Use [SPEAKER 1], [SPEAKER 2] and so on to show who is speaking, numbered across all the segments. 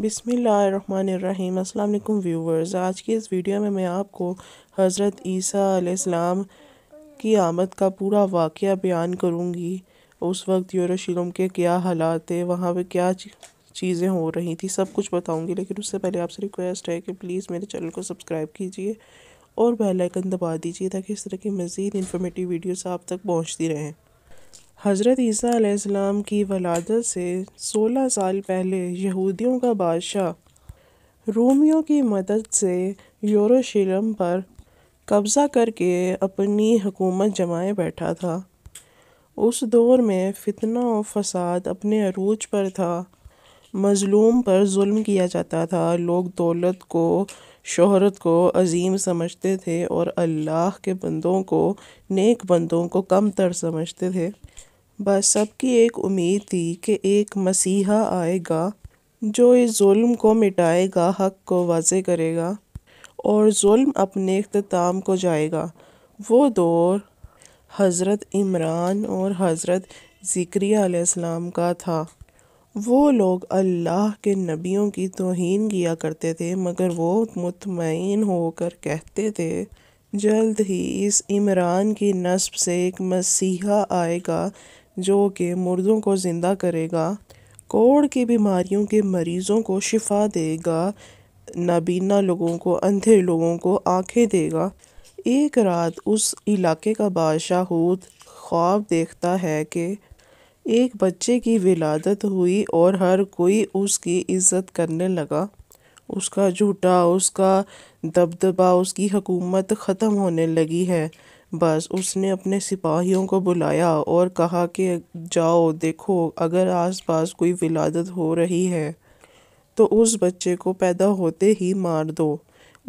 [SPEAKER 1] बिसमीम् अल्लाम व्यूवर्स आज की इस वीडियो में मैं आपको हज़रत ईसा की आमद का पूरा वाक़ बयान करूँगी उस वक्त यूरोशलम के क्या हालात थे वहाँ पे क्या चीज़ें हो रही थी सब कुछ बताऊँगी लेकिन उससे पहले आपसे रिक्वेस्ट है कि प्लीज़ मेरे चैनल को सब्सक्राइब कीजिए और बेलाइकन दबा दीजिए ताकि इस तरह की मज़ीद इन्फॉर्मेटिव वीडियोस आप तक पहुँचती रहें हज़रत ईसीम की वलादत से 16 साल पहले यहूदियों का बादशाह रोमियों की मदद से यूरोशलम पर कब्ज़ा करके अपनी हुकूमत जमाए बैठा था उस दौर में फितना और फसाद अपने अरूज पर था मज़लूम पर जुल्म किया जाता था लोग दौलत को शोहरत को अजीम समझते थे और अल्लाह के बंदों को नेक बंदों को कम तर समझते थे बस सबकी एक उम्मीद थी कि एक मसीहा आएगा जो इस जुल्म को मिटाएगा हक को वाजे करेगा और जुल्म अपने अख्ताम को जाएगा वो दौर हज़रत इमरान और हज़रत ज़िक्रिया का था वो लोग अल्लाह के नबियों की तोहन किया करते थे मगर वो मुतमिन होकर कहते थे जल्द ही इस इमरान की नस्ब से एक मसीहा आएगा जो कि मुर्दों को ज़िंदा करेगा कोड़ की बीमारियों के मरीज़ों को शिफा देगा नाबीना लोगों को अंधे लोगों को आंखें देगा एक रात उस इलाके का बादशाह हूद ख्वाब देखता है कि एक बच्चे की विलादत हुई और हर कोई उसकी इज़्ज़त करने लगा उसका झूठा उसका दबदबा उसकी हकूमत ख़त्म होने लगी है बस उसने अपने सिपाहियों को बुलाया और कहा कि जाओ देखो अगर आसपास कोई विलादत हो रही है तो उस बच्चे को पैदा होते ही मार दो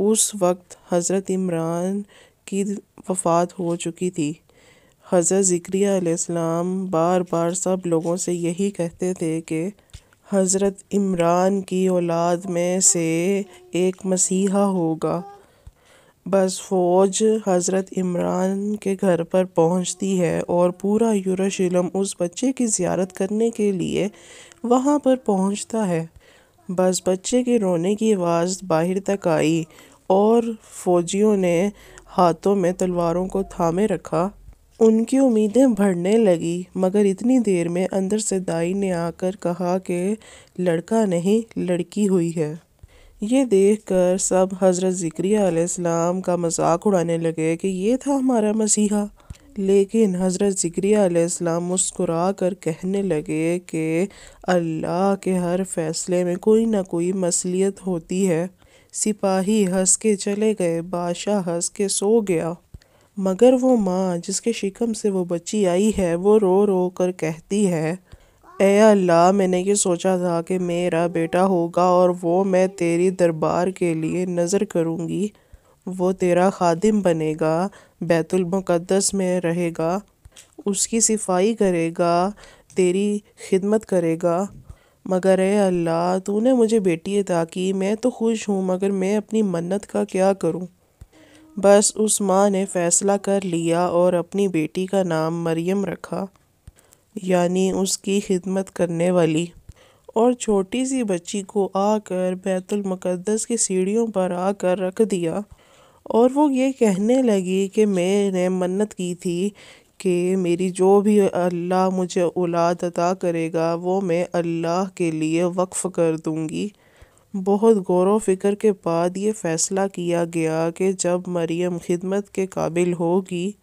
[SPEAKER 1] उस वक्त हज़रत इमरान की वफ़ात हो चुकी थी हज़रत ज़िक्रिया बार बार सब लोगों से यही कहते थे कि हज़रत इमरान की औलाद में से एक मसीहा होगा बस फ़ौज हज़रत इमरान के घर पर पहुंचती है और पूरा यूरोशलम उस बच्चे की ज्यारत करने के लिए वहां पर पहुंचता है बस बच्चे के रोने की आवाज़ बाहर तक आई और फ़ौजियों ने हाथों में तलवारों को थामे रखा उनकी उम्मीदें बढ़ने लगी मगर इतनी देर में अंदर से दाई ने आकर कहा कि लड़का नहीं लड़की हुई है ये देखकर सब हज़रत ज़िक्रियालाम का मजाक उड़ाने लगे कि ये था हमारा मसीहा लेकिन हज़रत ज़िक्रियालाम मुस्कुरा कर कहने लगे कि अल्लाह के हर फैसले में कोई ना कोई मसलियत होती है सिपाही हंस के चले गए बादशाह हंस के सो गया मगर वो माँ जिसके शिकम से वो बच्ची आई है वो रो रो कर कहती है ए अल्लाह मैंने ये सोचा था कि मेरा बेटा होगा और वो मैं तेरी दरबार के लिए नज़र करूँगी वो तेरा खादिम बनेगा बैतुल मुक़द्दस में रहेगा उसकी सिफाई करेगा तेरी खिदमत करेगा मगर ए अल्लाह तूने मुझे बेटी अता की मैं तो खुश हूँ मगर मैं अपनी मन्नत का क्या करूँ बस उस माँ ने फ़ैसला कर लिया और अपनी बेटी का नाम मरियम रखा यानी उसकी खिदमत करने वाली और छोटी सी बच्ची को आकर बैतुलमक़दस की सीढ़ियों पर आकर रख दिया और वो ये कहने लगी कि मैंने मन्नत की थी कि मेरी जो भी अल्लाह मुझे औलाद अता करेगा वो मैं अल्लाह के लिए वक्फ़ कर दूँगी बहुत गौर फिक्र के बाद ये फ़ैसला किया गया कि जब मरियम खिदमत के काबिल होगी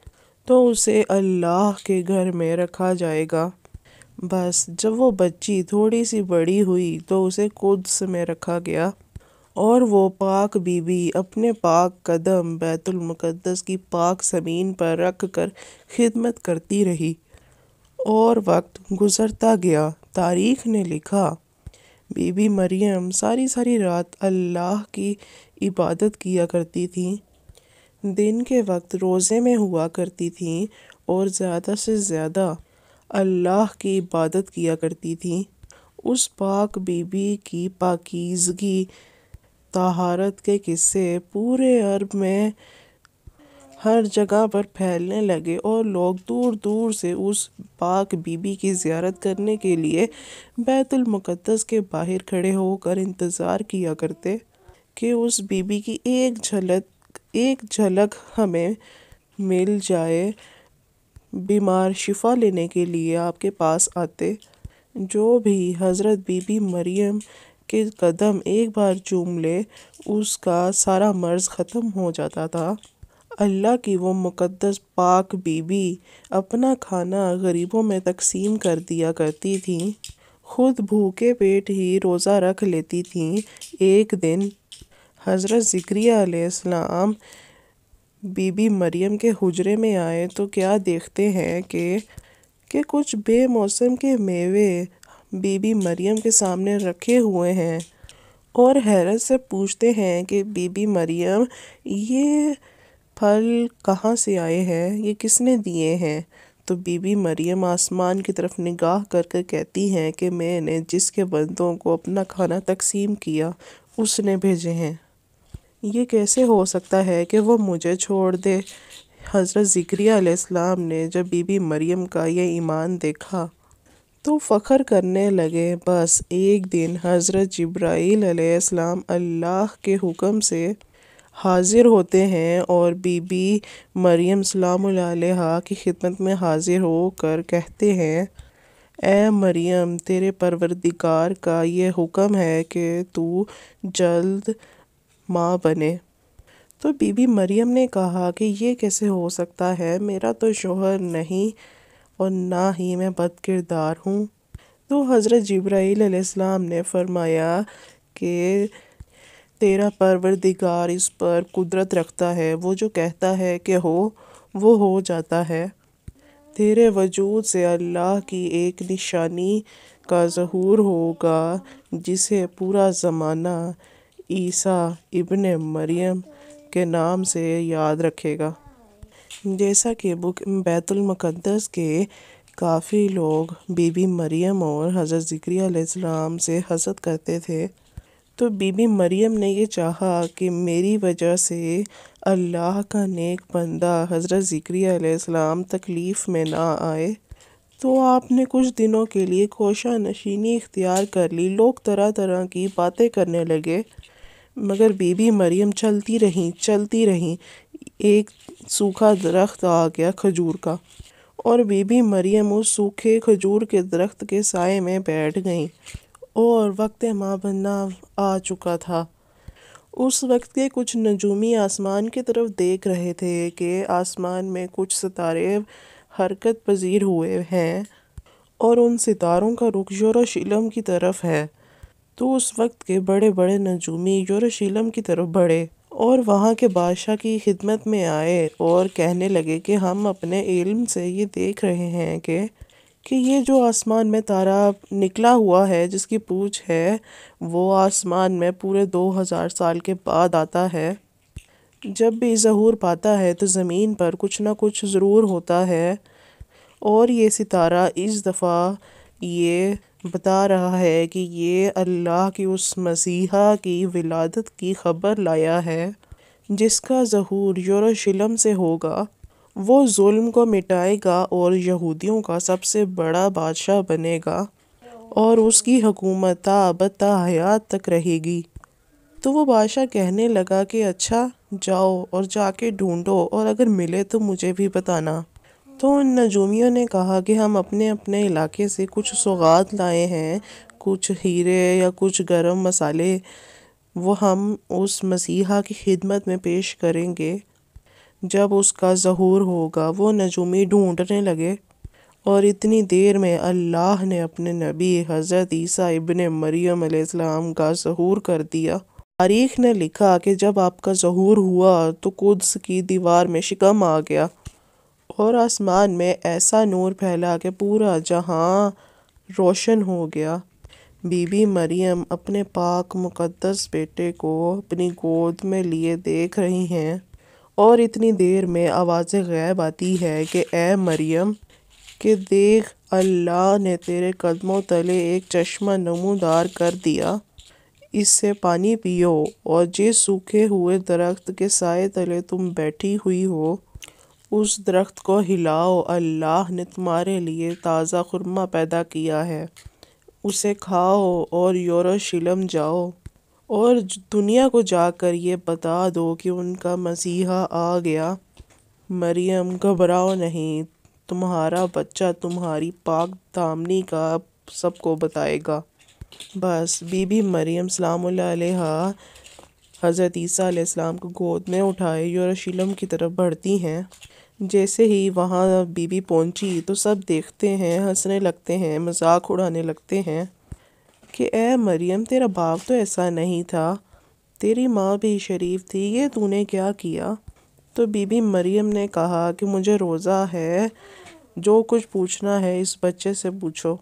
[SPEAKER 1] तो उसे अल्लाह के घर में रखा जाएगा बस जब वो बच्ची थोड़ी सी बड़ी हुई तो उसे कुद्स में रखा गया और वो पाक बीबी अपने पाक कदम बैतुलमक़दस की पाक ज़मीन पर रख कर खिदमत करती रही और वक्त गुज़रता गया तारीख ने लिखा बीबी मरियम सारी सारी रात अल्लाह की इबादत किया करती थी दिन के वक्त रोज़े में हुआ करती थी और ज़्यादा से ज़्यादा अल्लाह की इबादत किया करती थी उस पाक बीबी की पाकिजगी तहारत के किस्से पूरे अरब में हर जगह पर फैलने लगे और लोग दूर दूर से उस पाक बीबी की ज़्यारत करने के लिए बैतुलमक़दस के बाहर खड़े होकर इंतज़ार किया करते कि उस बीबी की एक झलक एक झलक हमें मिल जाए बीमार शिफा लेने के लिए आपके पास आते जो भी हज़रत बीबी मरियम के कदम एक बार चूम ले उसका सारा मर्ज़ ख़त्म हो जाता था अल्लाह की वो मुक़द्दस पाक बीबी अपना खाना गरीबों में तकसीम कर दिया करती थी खुद भूखे पेट ही रोज़ा रख लेती थी एक दिन हज़रत ज़िक्रियालाम बीबी मरियम के हुजरे में आए तो क्या देखते हैं कि के कुछ बेमौसम के मेवे बीबी मरियम के सामने रखे हुए हैं और हैरत से पूछते हैं कि बीबी मरियम ये फल कहाँ से आए हैं ये किसने दिए हैं तो बीबी मरियम आसमान की तरफ निगाह कर कर कहती हैं कि मैंने जिसके बंदों को अपना खाना तकसीम किया उसने भेजे हैं ये कैसे हो सकता है कि वो मुझे छोड़ दे हज़रत ज़िक्रियालाम ने जब बीबी मरियम का यह ईमान देखा तो फ़ख्र करने लगे बस एक दिन हज़रत जब्राईलम अल्लाह के हुक्म से हाज़िर होते हैं और बीबी मरियम सलाम की खिदमत में हाज़िर होकर कहते हैं ए मरियम तेरे परवरदिकार का ये हुक्म है कि तू जल्द माँ बने तो बीबी मरियम ने कहा कि ये कैसे हो सकता है मेरा तो शोहर नहीं और ना ही मैं बद किरदार हूँ तो हज़रत जब्राईसम ने फरमाया कि तेरा परवरदिगार इस पर कुदरत रखता है वो जो कहता है कि हो वो हो जाता है तेरे वजूद से अल्लाह की एक निशानी का जहूर होगा जिसे पूरा ज़माना ईसा इब्ने मरियम के नाम से याद रखेगा जैसा कि बुक बैतुलमक़दस के काफ़ी लोग बीबी मरियम और हज़रत ज़िक्रियाम से हसद करते थे तो बीबी मरियम ने ये चाहा कि मेरी वजह से अल्लाह का नेक बंदा हज़रत ज़िक्रियाम तकलीफ़ में ना आए तो आपने कुछ दिनों के लिए कोशा नशीनी इख्तियार कर ली लोग तरह तरह की बातें करने लगे मगर बीबी मरियम चलती रहीं चलती रहीं एक सूखा दरख्त आ गया खजूर का और बीबी मरियम उस सूखे खजूर के दरख्त के साय में बैठ गईं और वक्त माँ बनना आ चुका था उस वक्त के कुछ नजूमी आसमान की तरफ देख रहे थे कि आसमान में कुछ सितारे हरकत पजीर हुए हैं और उन सितारों का रुख शोर शिलम की तरफ है तो उस वक्त के बड़े बड़े नजूमी यरूशलेम की तरफ बढ़े और वहाँ के बादशाह की खिदमत में आए और कहने लगे कि हम अपने इल्म से ये देख रहे हैं कि कि ये जो आसमान में तारा निकला हुआ है जिसकी पूछ है वो आसमान में पूरे दो हज़ार साल के बाद आता है जब भी जहूर पाता है तो ज़मीन पर कुछ ना कुछ ज़रूर होता है और ये सितारा इस दफ़ा ये बता रहा है कि ये अल्लाह की उस मसीहा की विलादत की खबर लाया है जिसका जहूर यरूशलेम से होगा वो जुल्म को मिटाएगा और यहूदियों का सबसे बड़ा बादशाह बनेगा और उसकी हुकूमत हयात तक रहेगी तो वो बादशाह कहने लगा कि अच्छा जाओ और जाके ढूंढो और अगर मिले तो मुझे भी बताना तो उन नजूमियों ने कहा कि हम अपने अपने इलाके से कुछ सौगात लाए हैं कुछ हीरे या कुछ गरम मसाले वो हम उस मसीहा की खिदमत में पेश करेंगे जब उसका ज़हूर होगा वो नजूमी ढूंढने लगे और इतनी देर में अल्लाह ने अपने नबी हज़रत ईसा इबन मरियम अलैहिस्सलाम का ज़हूर कर दिया तारीख ने लिखा कि जब आपका ज़हूर हुआ तो कुद्स की दीवार में शिकम आ गया और आसमान में ऐसा नूर फैला कि पूरा जहां रोशन हो गया बीबी मरियम अपने पाक मुकद्दस बेटे को अपनी गोद में लिए देख रही हैं और इतनी देर में आवाज़ गैब आती है कि ए मरियम कि देख अल्लाह ने तेरे कदमों तले एक चश्मा नमूदार कर दिया इससे पानी पियो और जिस सूखे हुए दरख्त के साय तले तुम बैठी हुई हो उस दरख्त को हिलाओ अल्लाह ने तुम्हारे लिए ताज़ा खुरमा पैदा किया है उसे खाओ और यरूशलेम जाओ और दुनिया को जाकर ये बता दो कि उनका मसीहा आ गया मरियम घबराओ नहीं तुम्हारा बच्चा तुम्हारी पाक दामनी का सबको बताएगा बस बीबी मरियम सलाम हज़रत ईसा को गोद में उठाए यरूशलेम की तरफ बढ़ती हैं जैसे ही वहाँ बीबी पहुँची तो सब देखते हैं हंसने लगते हैं मजाक उड़ाने लगते हैं कि ए मरियम तेरा बाप तो ऐसा नहीं था तेरी माँ भी शरीफ थी ये तूने क्या किया तो बीबी मरियम ने कहा कि मुझे रोज़ा है जो कुछ पूछना है इस बच्चे से पूछो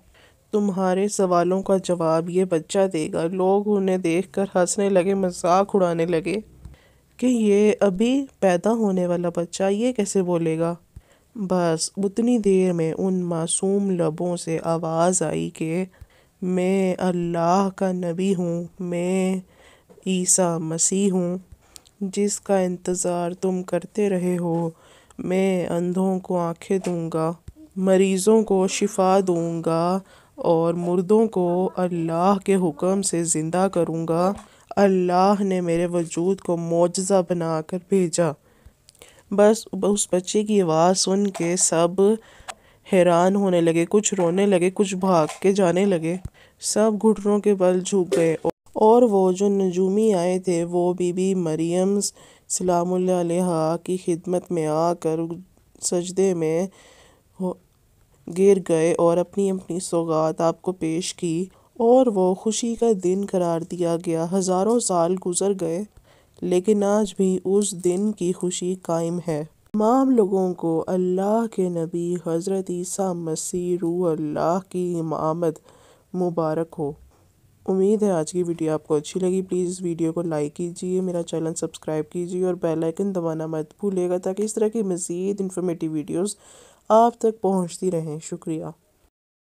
[SPEAKER 1] तुम्हारे सवालों का जवाब ये बच्चा देगा लोग उन्हें देखकर हंसने लगे मजाक उड़ाने लगे कि ये अभी पैदा होने वाला बच्चा ये कैसे बोलेगा बस उतनी देर में उन मासूम लबों से आवाज़ आई कि मैं अल्लाह का नबी हूँ मैं ईसा मसीह हूँ जिसका इंतज़ार तुम करते रहे हो मैं अंधों को आंखें दूंगा मरीज़ों को शिफा दूंगा और मुर्दों को अल्लाह के हुक्म से ज़िंदा करूंगा अल्लाह ने मेरे वजूद को मुआजा बना कर भेजा बस उस बच्चे की आवाज़ सुन के सब हैरान होने लगे कुछ रोने लगे कुछ भाग के जाने लगे सब घुटनों के बल झुक गए और वो जो नजूमी आए थे वो बीबी मरियम सलाम की खिदमत में आकर सजदे में गिर गए और अपनी अपनी सौगात आपको पेश की और वो खुशी का दिन करार दिया गया हज़ारों साल गुजर गए लेकिन आज भी उस दिन की खुशी कायम है तमाम लोगों को अल्लाह के नबी हज़रत ईसा मसीह अल्लाह की इमामत मुबारक हो उम्मीद है आज की वीडियो आपको अच्छी लगी प्लीज़ वीडियो को लाइक कीजिए मेरा चैनल सब्सक्राइब कीजिए और बेल आइकन दबाना मत भूलिएगा ताकि इस तरह की मज़ीद इन्फॉर्मेटिव वीडियोस आप तक पहुंचती रहें शुक्रिया